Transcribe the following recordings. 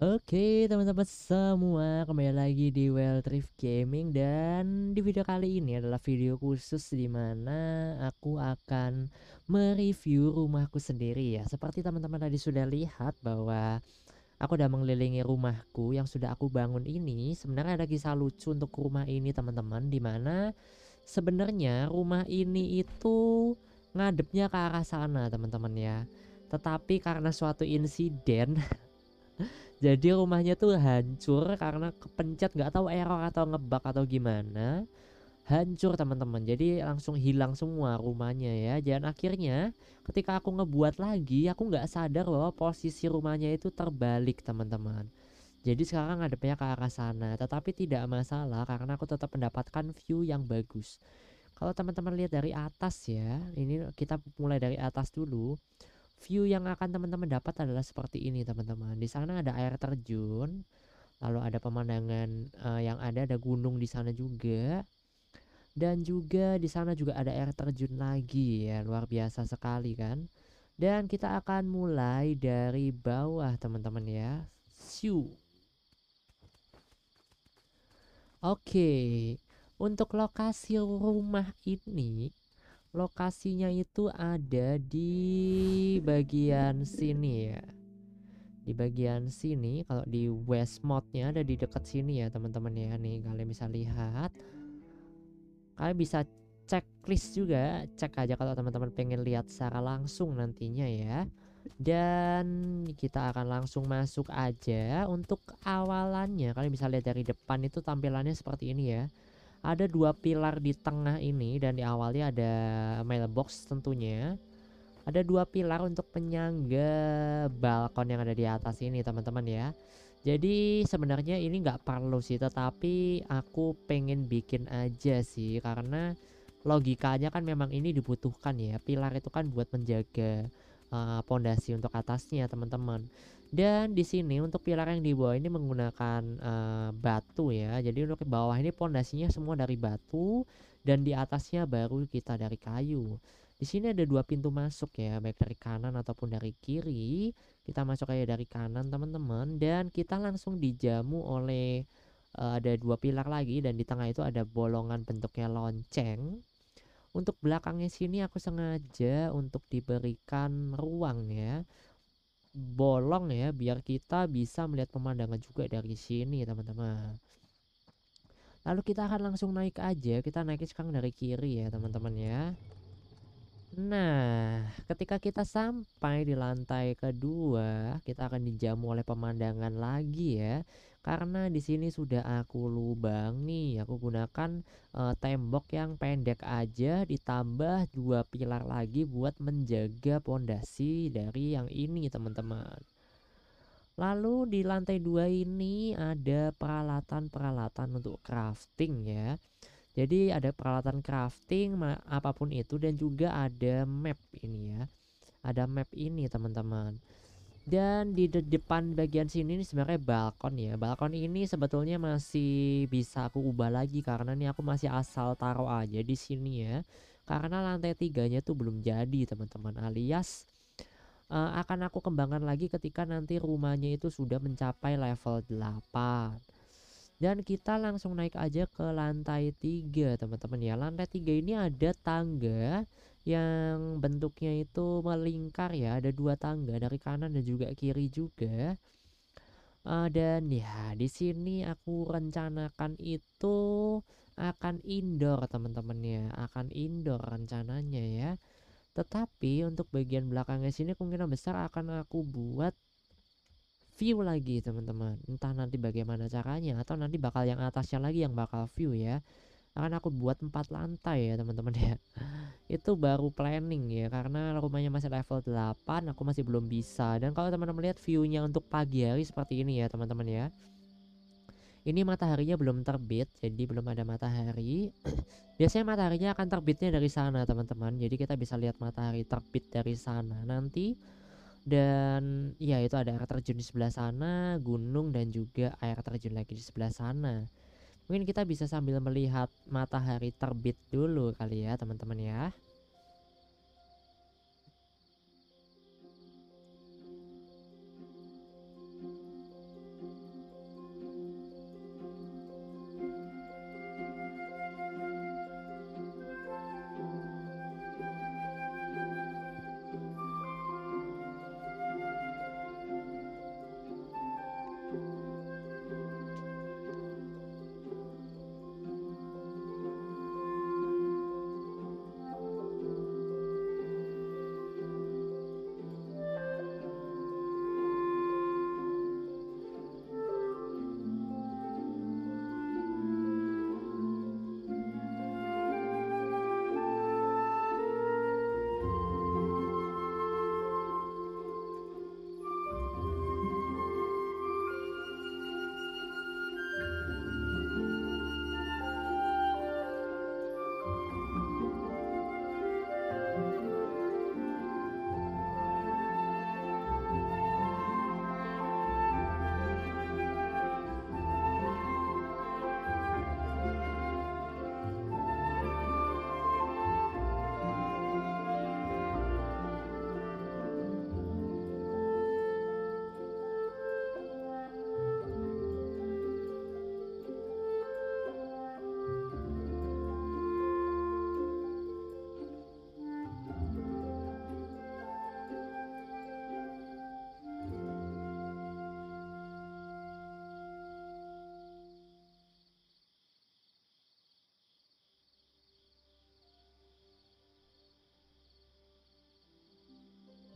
Oke teman-teman semua kembali lagi di Well Thrift Gaming dan di video kali ini adalah video khusus di mana aku akan mereview rumahku sendiri ya Seperti teman-teman tadi sudah lihat bahwa aku udah mengelilingi rumahku yang sudah aku bangun ini Sebenarnya ada kisah lucu untuk rumah ini teman-teman di mana sebenarnya rumah ini itu ngadepnya ke arah sana teman-teman ya Tetapi karena suatu insiden jadi rumahnya tuh hancur karena kepencet nggak tahu error atau ngebak atau gimana hancur teman-teman jadi langsung hilang semua rumahnya ya dan akhirnya ketika aku ngebuat lagi aku nggak sadar bahwa posisi rumahnya itu terbalik teman-teman jadi sekarang ngadepnya ke arah sana tetapi tidak masalah karena aku tetap mendapatkan view yang bagus kalau teman-teman lihat dari atas ya ini kita mulai dari atas dulu view yang akan teman-teman dapat adalah seperti ini teman-teman di sana ada air terjun lalu ada pemandangan uh, yang ada ada gunung di sana juga dan juga di sana juga ada air terjun lagi ya luar biasa sekali kan dan kita akan mulai dari bawah teman-teman ya siu oke okay. untuk lokasi rumah ini lokasinya itu ada di bagian sini ya di bagian sini kalau di west mode-nya ada di dekat sini ya teman-teman ya nih kalian bisa lihat kalian bisa checklist juga cek aja kalau teman-teman pengen lihat secara langsung nantinya ya dan kita akan langsung masuk aja untuk awalannya kalian bisa lihat dari depan itu tampilannya seperti ini ya ada dua pilar di tengah ini dan di awalnya ada mailbox tentunya ada dua pilar untuk penyangga balkon yang ada di atas ini teman-teman ya jadi sebenarnya ini nggak perlu sih tetapi aku pengen bikin aja sih karena logikanya kan memang ini dibutuhkan ya pilar itu kan buat menjaga Eh, pondasi uh, untuk atasnya teman-teman dan di sini untuk pilar yang di bawah ini menggunakan uh, batu ya jadi untuk bawah ini pondasinya semua dari batu dan di atasnya baru kita dari kayu di sini ada dua pintu masuk ya baik dari kanan ataupun dari kiri kita masuk aja dari kanan teman-teman dan kita langsung dijamu oleh uh, ada dua pilar lagi dan di tengah itu ada bolongan bentuknya lonceng untuk belakangnya sini aku sengaja untuk diberikan ruang ya bolong ya biar kita bisa melihat pemandangan juga dari sini teman-teman lalu kita akan langsung naik aja kita naik sekarang dari kiri ya teman-teman ya nah ketika kita sampai di lantai kedua kita akan dijamu oleh pemandangan lagi ya karena di sini sudah aku lubangi aku gunakan e, tembok yang pendek aja ditambah dua pilar lagi buat menjaga pondasi dari yang ini teman-teman Lalu di lantai dua ini ada peralatan-peralatan untuk crafting ya. Jadi ada peralatan crafting apapun itu dan juga ada map ini ya. Ada map ini teman-teman. Dan di de depan bagian sini ini sebenarnya balkon ya. Balkon ini sebetulnya masih bisa aku ubah lagi karena ini aku masih asal taruh aja di sini ya. Karena lantai tiganya tuh belum jadi teman-teman alias uh, akan aku kembangkan lagi ketika nanti rumahnya itu sudah mencapai level 8 dan kita langsung naik aja ke lantai 3 teman-teman ya lantai 3 ini ada tangga yang bentuknya itu melingkar ya ada dua tangga dari kanan dan juga kiri juga uh, dan ya di sini aku rencanakan itu akan indoor teman-teman ya akan indoor rencananya ya tetapi untuk bagian belakangnya sini kemungkinan besar akan aku buat view lagi teman-teman entah nanti bagaimana caranya atau nanti bakal yang atasnya lagi yang bakal view ya akan aku buat empat lantai ya teman-teman ya itu baru planning ya karena rumahnya masih level 8 aku masih belum bisa dan kalau teman-teman lihat viewnya untuk pagi hari seperti ini ya teman-teman ya ini mataharinya belum terbit jadi belum ada matahari biasanya mataharinya akan terbitnya dari sana teman-teman jadi kita bisa lihat matahari terbit dari sana nanti dan ya itu ada air terjun di sebelah sana gunung dan juga air terjun lagi di sebelah sana mungkin kita bisa sambil melihat matahari terbit dulu kali ya teman-teman ya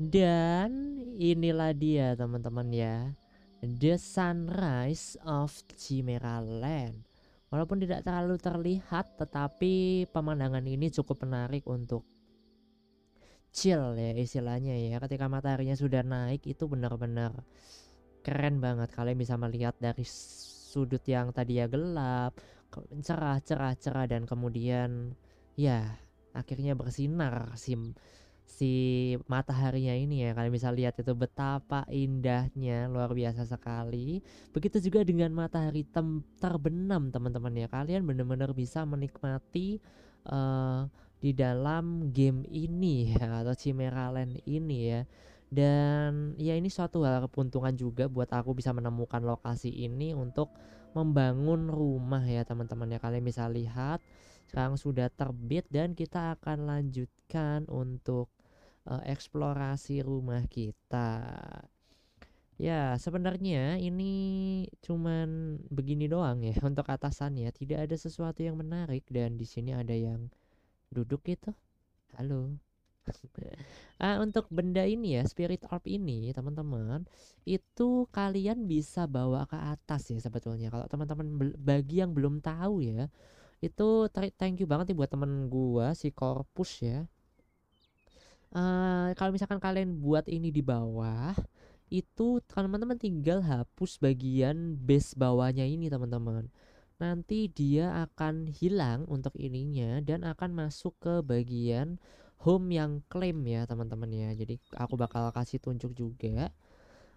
Dan inilah dia teman-teman ya. The Sunrise of Chimera Land. Walaupun tidak terlalu terlihat tetapi pemandangan ini cukup menarik untuk chill ya istilahnya ya. Ketika mataharinya sudah naik itu benar-benar keren banget. Kalian bisa melihat dari sudut yang tadi ya gelap, cerah cerah cerah dan kemudian ya akhirnya bersinar sim si mataharinya ini ya kalian bisa lihat itu betapa indahnya luar biasa sekali begitu juga dengan matahari terbenam teman-teman ya kalian benar-benar bisa menikmati uh, di dalam game ini ya atau Chimera Land ini ya dan ya ini suatu hal keuntungan juga buat aku bisa menemukan lokasi ini untuk membangun rumah ya teman-teman ya kalian bisa lihat sekarang sudah terbit dan kita akan lanjutkan untuk uh, eksplorasi rumah kita. Ya, sebenarnya ini cuman begini doang ya untuk atasannya. Tidak ada sesuatu yang menarik dan di sini ada yang duduk gitu. Halo. ah, untuk benda ini ya, spirit orb ini, teman-teman, itu kalian bisa bawa ke atas ya sebetulnya. Kalau teman-teman bagi yang belum tahu ya, itu thank you banget nih buat temen gua si Corpus ya uh, kalau misalkan kalian buat ini di bawah itu teman-teman tinggal hapus bagian base bawahnya ini teman-teman nanti dia akan hilang untuk ininya dan akan masuk ke bagian home yang claim ya teman-teman ya jadi aku bakal kasih tunjuk juga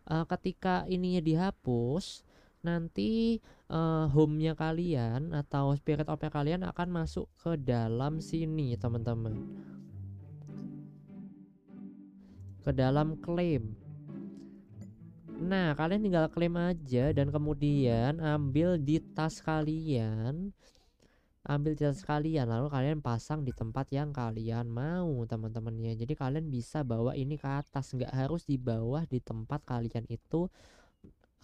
uh, ketika ininya dihapus nanti uh, home-nya kalian atau spirit of kalian akan masuk ke dalam sini teman-teman ke dalam klaim. Nah, kalian tinggal klaim aja dan kemudian ambil di tas kalian. Ambil di tas kalian lalu kalian pasang di tempat yang kalian mau, teman teman ya. Jadi kalian bisa bawa ini ke atas, nggak harus di bawah di tempat kalian itu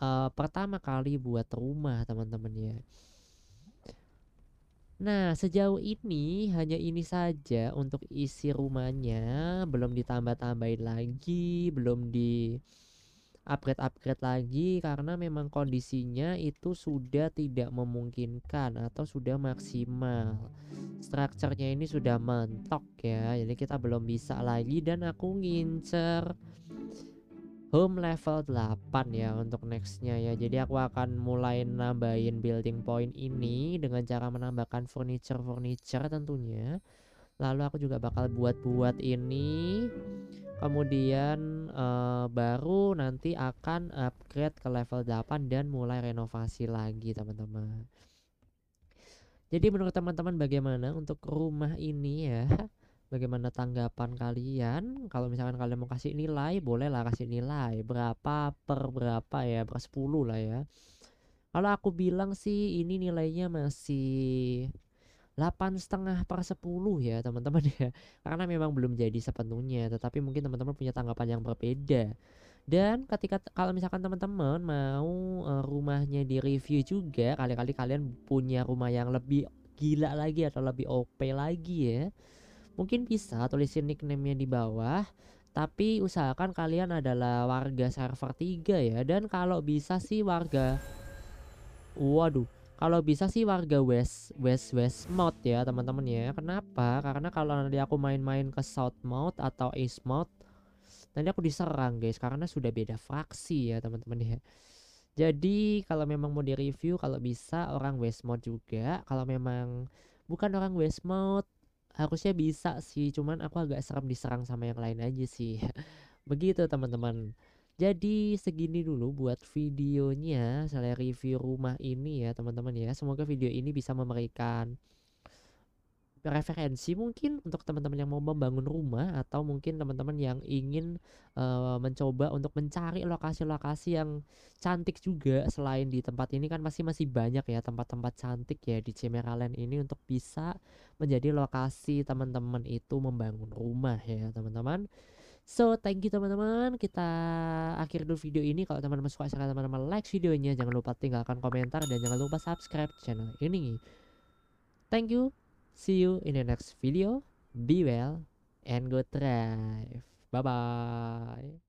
uh, pertama kali buat rumah, teman teman ya. Nah, sejauh ini hanya ini saja untuk isi rumahnya, belum ditambah-tambahin lagi, belum di upgrade-upgrade lagi karena memang kondisinya itu sudah tidak memungkinkan atau sudah maksimal. Strukturnya ini sudah mentok ya. Jadi kita belum bisa lagi dan aku ngincer home level 8 ya untuk nextnya ya jadi aku akan mulai nambahin building point ini dengan cara menambahkan furniture-furniture tentunya lalu aku juga bakal buat-buat ini kemudian uh, baru nanti akan upgrade ke level 8 dan mulai renovasi lagi teman-teman jadi menurut teman-teman bagaimana untuk rumah ini ya bagaimana tanggapan kalian kalau misalkan kalian mau kasih nilai bolehlah kasih nilai berapa per berapa ya per 10 lah ya kalau aku bilang sih ini nilainya masih delapan setengah per sepuluh ya teman-teman ya karena memang belum jadi sepenuhnya tetapi mungkin teman-teman punya tanggapan yang berbeda dan ketika kalau misalkan teman-teman mau eh, rumahnya di review juga kali-kali kalian punya rumah yang lebih gila lagi atau lebih OP lagi ya Mungkin bisa tulisin nickname-nya di bawah, tapi usahakan kalian adalah warga server 3 ya dan kalau bisa sih warga waduh kalau bisa sih warga west west west mod ya teman-teman ya kenapa karena kalau nanti aku main-main ke south mod atau east mod nanti aku diserang guys karena sudah beda fraksi ya teman-teman ya jadi kalau memang mau di review kalau bisa orang west mod juga kalau memang bukan orang west mod harusnya bisa sih cuman aku agak serem diserang sama yang lain aja sih begitu teman-teman jadi segini dulu buat videonya saya review rumah ini ya teman-teman ya semoga video ini bisa memberikan referensi mungkin untuk teman-teman yang mau membangun rumah atau mungkin teman-teman yang ingin uh, mencoba untuk mencari lokasi-lokasi yang cantik juga selain di tempat ini kan masih masih banyak ya tempat-tempat cantik ya di Cimeraland ini untuk bisa menjadi lokasi teman-teman itu membangun rumah ya teman-teman. So thank you teman-teman Kita akhir dulu video ini Kalau teman-teman suka silahkan teman-teman like videonya Jangan lupa tinggalkan komentar Dan jangan lupa subscribe channel ini Thank you See you in the next video. Be well and go thrive. Bye bye.